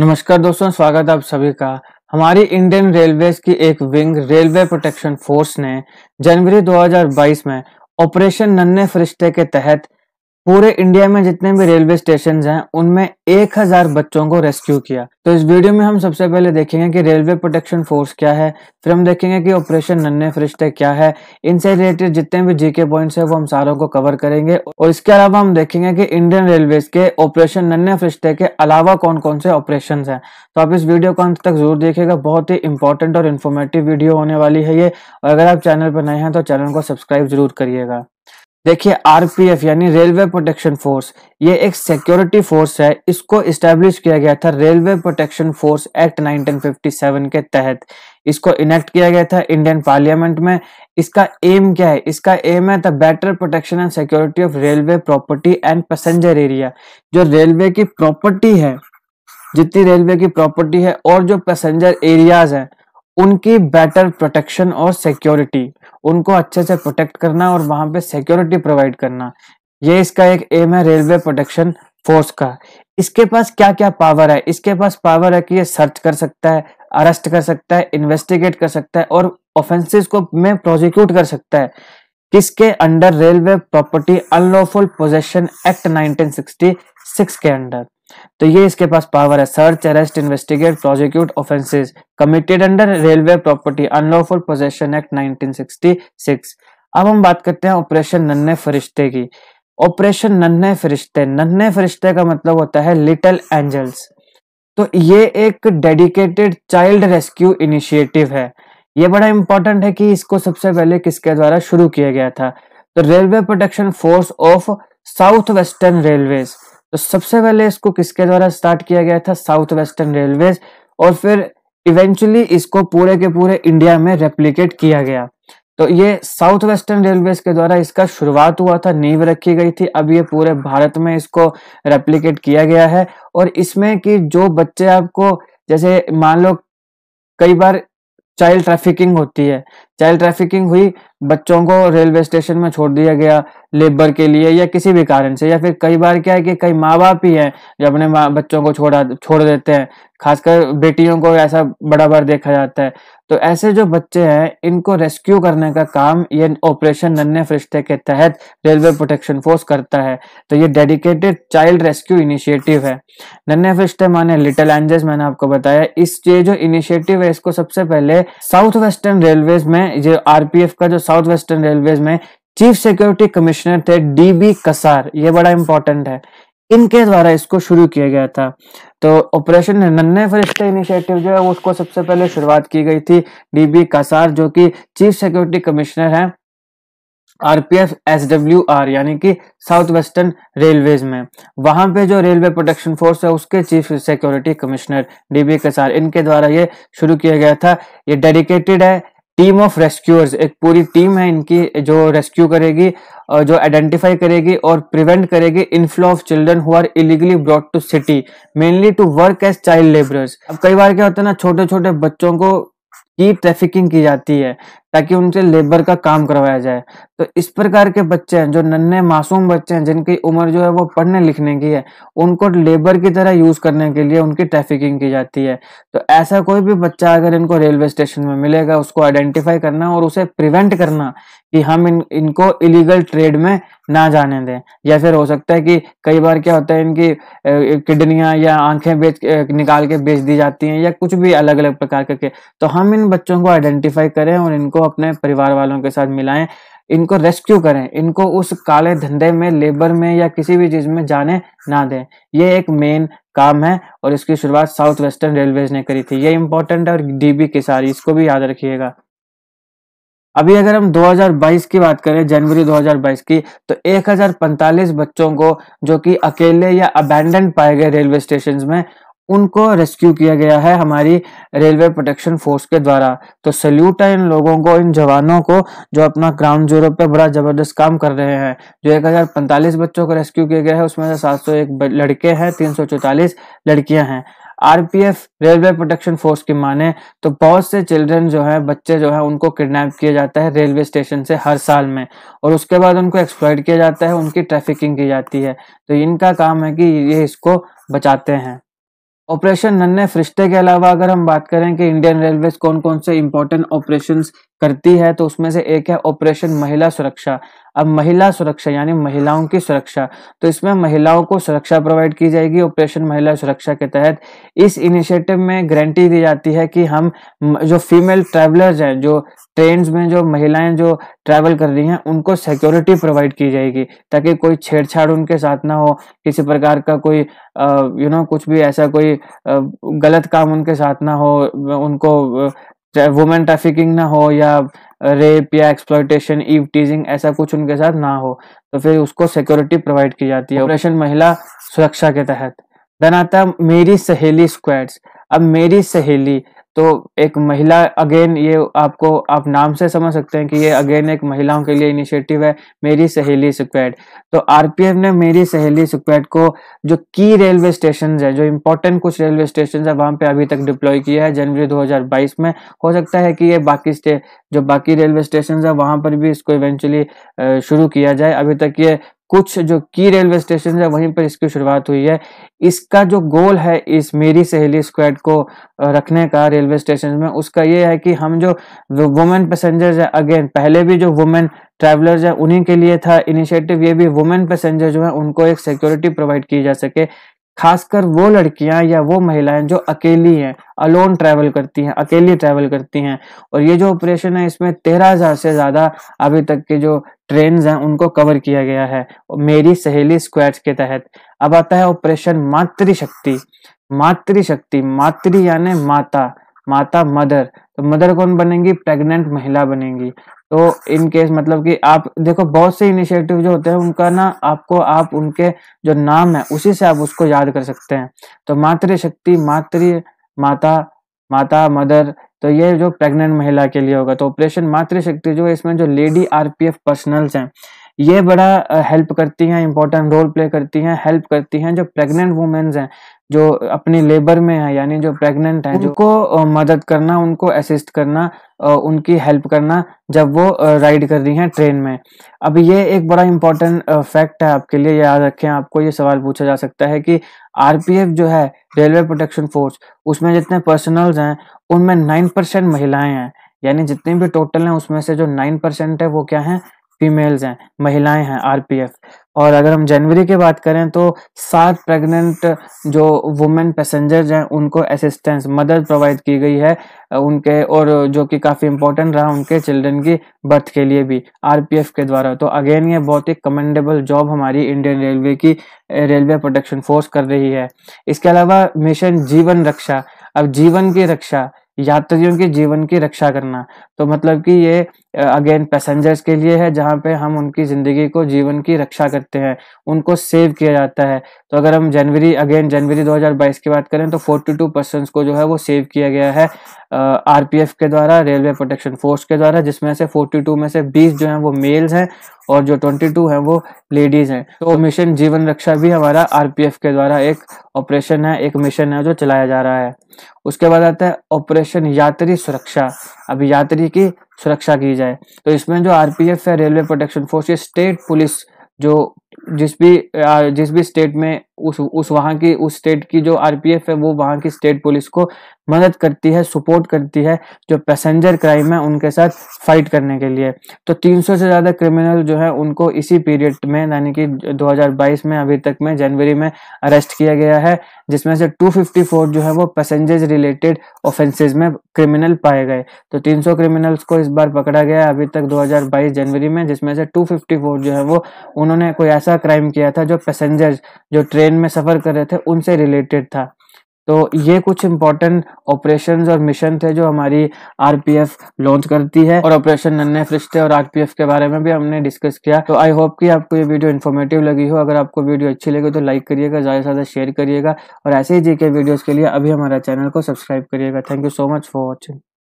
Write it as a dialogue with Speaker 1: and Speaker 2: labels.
Speaker 1: नमस्कार दोस्तों स्वागत है आप सभी का हमारी इंडियन रेलवे की एक विंग रेलवे प्रोटेक्शन फोर्स ने जनवरी 2022 में ऑपरेशन नन्हे फरिश्ते के तहत पूरे इंडिया में जितने भी रेलवे स्टेशन हैं उनमें एक हजार बच्चों को रेस्क्यू किया तो इस वीडियो में हम सबसे पहले देखेंगे कि रेलवे प्रोटेक्शन फोर्स क्या है फिर हम देखेंगे कि ऑपरेशन नन्हे फरिश्ते क्या है इनसे रिलेटेड जितने भी जीके पॉइंट्स है वो हम सारों को कवर करेंगे और इसके अलावा हम देखेंगे कि इंडियन रेलवे के ऑपरेशन नन्हे फरिश्ते के अलावा कौन कौन से ऑपरेशन है तो आप इस वीडियो को अंत तक जरूर देखिएगा बहुत ही इंपॉर्टेंट और इन्फॉर्मेटिव वीडियो होने वाली है ये और अगर आप चैनल पर नए हैं तो चैनल को सब्सक्राइब जरूर करिएगा देखिए आरपीएफ यानी रेलवे प्रोटेक्शन फोर्स ये एक सिक्योरिटी फोर्स है इसको इस्टेब्लिश किया गया था रेलवे प्रोटेक्शन फोर्स एक्ट 1957 के तहत इसको इनेक्ट किया गया था इंडियन पार्लियामेंट में इसका एम क्या है इसका एम है the better protection and security of railway property and passenger area जो रेलवे की प्रॉपर्टी है जितनी रेलवे की प्रॉपर्टी है और जो पैसेंजर एरियाज हैं उनकी बेटर प्रोटेक्शन और सिक्योरिटी उनको अच्छे से प्रोटेक्ट करना और वहां पे सिक्योरिटी प्रोवाइड करना ये इसका एक एम है रेलवे प्रोटेक्शन फोर्स का इसके पास क्या क्या पावर है इसके पास पावर है कि ये सर्च कर सकता है अरेस्ट कर सकता है इन्वेस्टिगेट कर सकता है और ऑफेंसेस को में प्रोसिक्यूट कर सकता है किसके under railway property unlawful possession act 1966 के अंडर तो ये इसके पास पावर है search arrest investigate prosecute offences committed under railway property unlawful possession act 1966 अब हम बात करते हैं ऑपरेशन नन्हे फरिश्ते की ऑपरेशन नन्हे फरिश्ते नन्हे फरिश्ते का मतलब होता है लिटिल एंजल्स तो ये एक डेडिकेटेड चाइल्ड रेस्क्यू इनिशिएटिव है ये बड़ा इंपॉर्टेंट है कि इसको सबसे पहले किसके द्वारा शुरू किया गया था तो railway protection force of south western railways तो सबसे पहले इसको किसके द्वारा स्टार्ट किया गया था साउथ वेस्टर्न रेलवे और फिर इवेंचुअली इसको पूरे के पूरे इंडिया में रेप्लीकेट किया गया तो ये साउथ वेस्टर्न रेलवे के द्वारा इसका शुरुआत हुआ था नींव रखी गई थी अब ये पूरे भारत में इसको रेप्लीकेट किया गया है और इसमें कि जो बच्चे आपको जैसे मान लो कई बार चाइल्ड ट्रैफिकिंग होती है चाइल्ड ट्रैफिकिंग हुई बच्चों को रेलवे स्टेशन में छोड़ दिया गया लेबर के लिए या किसी भी कारण से या फिर कई बार क्या है कि कई माँ बाप ही हैं जो अपने माँ बच्चों को छोड़ा छोड़ देते हैं खासकर बेटियों को ऐसा बड़ा बार देखा जाता है तो ऐसे जो बच्चे हैं इनको रेस्क्यू करने का काम ये ऑपरेशन नन्हे फरिश्ते के तहत रेलवे प्रोटेक्शन फोर्स करता है तो ये डेडिकेटेड चाइल्ड रेस्क्यू इनिशिएटिव है नन्हे फरिश्ते माने लिटिल एंजल्स मैंने आपको बताया इस ये जो इनिशिएटिव है इसको सबसे पहले साउथ वेस्टर्न रेलवेज में जो आरपीएफ का जो साउथ वेस्टर्न रेलवेज में चीफ सिक्योरिटी कमिश्नर थे डीबी कसार ये बड़ा इंपॉर्टेंट है इनके द्वारा इसको शुरू किया गया था तो ऑपरेशन नन्हे फरिश्ते इनिशिएटिव जो है उसको सबसे पहले शुरुआत की गई थी डीबी कसार जो कि चीफ सिक्योरिटी कमिश्नर है आरपीएफ एसडब्ल्यूआर यानी कि साउथ वेस्टर्न रेलवेज में वहां पे जो रेलवे प्रोटेक्शन फोर्स है उसके chief security commissioner DB Kasar इनके द्वारा ये शुरू किया गया था ये डेडिकेटेड है टीम ऑफ रेस्क्यूअर्स एक पूरी टीम है इनकी जो रेस्क्यू करेगी जो आइडेंटिफाई करेगी और प्रिवेंट करेगी inflow of children who are illegally brought to city mainly to work as child labourers अब कई बार क्या होता है ना छोटे छोटे बच्चों को की ट्रैफिकिंग की जाती है ताकि उनसे लेबर का काम करवाया जाए तो इस प्रकार के बच्चे हैं जो नन्हे मासूम बच्चे हैं जिनकी उम्र जो है वो पढ़ने लिखने की है उनको लेबर की तरह यूज करने के लिए उनकी ट्रैफिकिंग की जाती है तो ऐसा कोई भी बच्चा अगर इनको रेलवे स्टेशन में मिलेगा उसको आइडेंटिफाई करना और उसे प्रिवेंट करना कि हम इन इनको इलीगल ट्रेड में ना जाने दें या फिर हो सकता है कि कई बार क्या होता है इनकी किडनियाँ या आंखें बेच निकाल के बेच दी जाती हैं या कुछ भी अलग अलग प्रकार के तो हम इन बच्चों को आइडेंटिफाई करें और इनको अपने परिवार वालों के साथ मिलाएं इनको रेस्क्यू करें इनको उस काले धंधे में लेबर में या किसी भी चीज में जाने ना दें ये एक मेन काम है और इसकी शुरुआत साउथ वेस्टर्न रेलवे ने करी थी ये इंपॉर्टेंट है और डीबी किसारी इसको भी याद रखिएगा अभी अगर हम 2022 की बात करें जनवरी 2022 की तो 1045 बच्चों को जो कि अकेले या अबैंडन पाए गए रेलवे स्टेशन में उनको रेस्क्यू किया गया है हमारी रेलवे प्रोटेक्शन फोर्स के द्वारा तो सल्यूट है इन लोगों को इन जवानों को जो अपना ग्राउंड जीरो पे बड़ा जबरदस्त काम कर रहे हैं जो एक बच्चों को रेस्क्यू किया गया है उसमें से एक लड़के हैं चौतालीस लड़कियां हैं आरपीएफ रेलवे प्रोटेक्शन फोर्स की माने तो बहुत से चिल्ड्रन जो है बच्चे जो है उनको किडनैप किया जाता है रेलवे स्टेशन से हर साल में और उसके बाद उनको एक्सप्लॉयट किया जाता है उनकी ट्रैफिकिंग की जाती है तो इनका काम है कि ये इसको बचाते हैं ऑपरेशन नन्हे फरिश्ते के अलावा अगर हम बात करें कि इंडियन रेलवे कौन कौन से इंपॉर्टेंट ऑपरेशन करती है तो उसमें से एक है ऑपरेशन महिला सुरक्षा अब महिला सुरक्षा यानी महिलाओं की सुरक्षा तो इसमें महिलाओं को सुरक्षा प्रोवाइड की जाएगी ऑपरेशन महिला सुरक्षा के तहत इस इनिशिएटिव में गारंटी दी जाती है कि हम जो फीमेल ट्रैवलर्स हैं जो ट्रेन में जो महिलाएं जो ट्रैवल कर रही हैं उनको सिक्योरिटी प्रोवाइड की जाएगी ताकि कोई छेड़छाड़ उनके साथ ना हो किसी प्रकार का कोई यू नो कुछ भी ऐसा कोई आ, गलत काम उनके साथ ना हो उनको वुमेन ट्रैफिकिंग ना हो या रेप या एक्सप्लॉयटेशन ईव टीजिंग ऐसा कुछ उनके साथ ना हो तो फिर उसको सिक्योरिटी प्रोवाइड की जाती है ऑपरेशन महिला सुरक्षा के तहत देन आता मेरी सहेली स्क्वाड्स अब मेरी सहेली तो एक महिला अगेन ये आपको आप नाम से समझ सकते हैं कि ये अगेन एक महिलाओं के लिए इनिशिएटिव है मेरी सहेली सुक्वेड तो आरपीएफ ने मेरी सहेली सुक्वेड को जो की रेलवे स्टेशन है जो इम्पोर्टेंट कुछ रेलवे स्टेशन है वहां पे अभी तक डिप्लॉय किया है जनवरी 2022 में हो सकता है कि ये बाकी जो बाकी रेलवे स्टेशन है वहां पर भी इसको इवेंचुअली शुरू किया जाए अभी तक ये कुछ जो की रेलवे स्टेशन है वहीं पर इसकी शुरुआत हुई है इसका जो गोल है इस मेरी सहेली स्क्वाड को रखने का रेलवे स्टेशन में उसका ये है कि हम जो वुमेन पैसेंजर्स है अगेन पहले भी जो वुमेन ट्रैवलर्स है उन्हीं के लिए था इनिशिएटिव ये भी वुमेन पैसेंजर जो है उनको एक सिक्योरिटी प्रोवाइड की जा सके खासकर वो लड़कियां या वो महिलाएं जो अकेली हैं अलोन ट्रैवल करती हैं अकेली ट्रैवल करती हैं और ये जो ऑपरेशन है इसमें तेरह हजार से ज्यादा अभी तक के जो ट्रेन हैं उनको कवर किया गया है मेरी सहेली स्क्वाड्स के तहत अब आता है ऑपरेशन मातृशक्ति मातृशक्ति मातृ यानी माता माता मदर तो मदर कौन बनेंगी प्रेग्नेंट महिला बनेंगी तो इन केस मतलब कि आप देखो बहुत से इनिशिएटिव जो होते हैं उनका ना आपको आप उनके जो नाम है उसी से आप उसको याद कर सकते हैं तो मातृशक्ति मातृ माता माता मदर तो ये जो प्रेग्नेंट महिला के लिए होगा तो ऑपरेशन मातृशक्ति जो इसमें जो लेडी आरपीएफ पर्सनल्स हैं ये बड़ा हेल्प करती हैं इंपॉर्टेंट रोल प्ले करती हैं हेल्प करती हैं जो प्रेग्नेंट वुमेन्स हैं जो अपनी लेबर में है यानी जो प्रेग्नेंट है उनको मदद करना उनको असिस्ट करना उनकी हेल्प करना जब वो राइड कर रही हैं ट्रेन में अब ये एक बड़ा इम्पोर्टेंट फैक्ट है आपके लिए याद रखें आपको ये सवाल पूछा जा सकता है कि आरपीएफ जो है रेलवे प्रोटेक्शन फोर्स उसमें जितने पर्सनल्स हैं उनमें नाइन परसेंट महिलाएं हैं यानी जितनी भी टोटल हैं उसमें से जो नाइन परसेंट है वो क्या है फीमेल्स हैं महिलाएं हैं आरपीएफ और अगर हम जनवरी की बात करें तो सात प्रेग्नेंट जो वुमेन पैसेंजर्स हैं उनको असिस्टेंस मदद प्रोवाइड की गई है उनके और जो कि काफ़ी इंपॉर्टेंट रहा उनके चिल्ड्रन की बर्थ के लिए भी आरपीएफ के द्वारा तो अगेन ये बहुत ही कमेंडेबल जॉब हमारी इंडियन रेलवे की रेलवे प्रोटेक्शन फोर्स कर रही है इसके अलावा मिशन जीवन रक्षा अब जीवन की रक्षा यात्रियों के जीवन की रक्षा करना तो मतलब कि ये अगेन पैसेंजर्स के लिए है जहाँ पे हम उनकी ज़िंदगी को जीवन की रक्षा करते हैं उनको सेव किया जाता है तो अगर हम जनवरी अगेन जनवरी 2022 की बात करें तो 42 टू को जो है वो सेव किया गया है आर uh, के द्वारा रेलवे प्रोटेक्शन फोर्स के द्वारा जिसमें से 42 में से 20 जो हैं वो मेल्स हैं और जो 22 हैं वो लेडीज़ हैं तो मिशन जीवन रक्षा भी हमारा आर के द्वारा एक ऑपरेशन है एक मिशन है जो चलाया जा रहा है उसके बाद आता है ऑपरेशन यात्री सुरक्षा अब यात्री की सुरक्षा की जाए तो इसमें जो आरपीएफ है रेलवे प्रोटेक्शन फोर्स ये स्टेट पुलिस जो जिस भी जिस भी स्टेट में उस उस वहां की उस स्टेट की जो आरपीएफ है वो वहां की स्टेट पुलिस को मदद करती है सपोर्ट करती है जो पैसेंजर क्राइम है उनके साथ फाइट करने के लिए तो 300 से ज़्यादा क्रिमिनल जो है उनको इसी पीरियड में यानी कि 2022 में अभी तक में जनवरी में अरेस्ट किया गया है जिसमें से 254 जो है वो पैसेंजर्स रिलेटेड ऑफेंसेज में क्रिमिनल पाए गए तो 300 क्रिमिनल्स को इस बार पकड़ा गया अभी तक 2022 जनवरी में जिसमें से 254 जो है वो उन्होंने कोई ऐसा क्राइम किया था जो पैसेंजर्स जो ट्रेन ट्रेन में सफ़र कर रहे थे उनसे रिलेटेड था तो ये कुछ इंपॉर्टेंट ऑपरेशंस और मिशन थे जो हमारी आरपीएफ लॉन्च करती है और ऑपरेशन नन्हे फरिश्ते और आरपीएफ के बारे में भी हमने डिस्कस किया तो आई होप कि आपको ये वीडियो इन्फॉर्मेटिव लगी हो अगर आपको वीडियो अच्छी लगी तो लाइक करिएगा ज़्यादा से ज़्यादा शेयर करिएगा और ऐसे ही जी के वीडियोज़ के लिए अभी हमारा चैनल को सब्सक्राइब करिएगा thank you so much for watching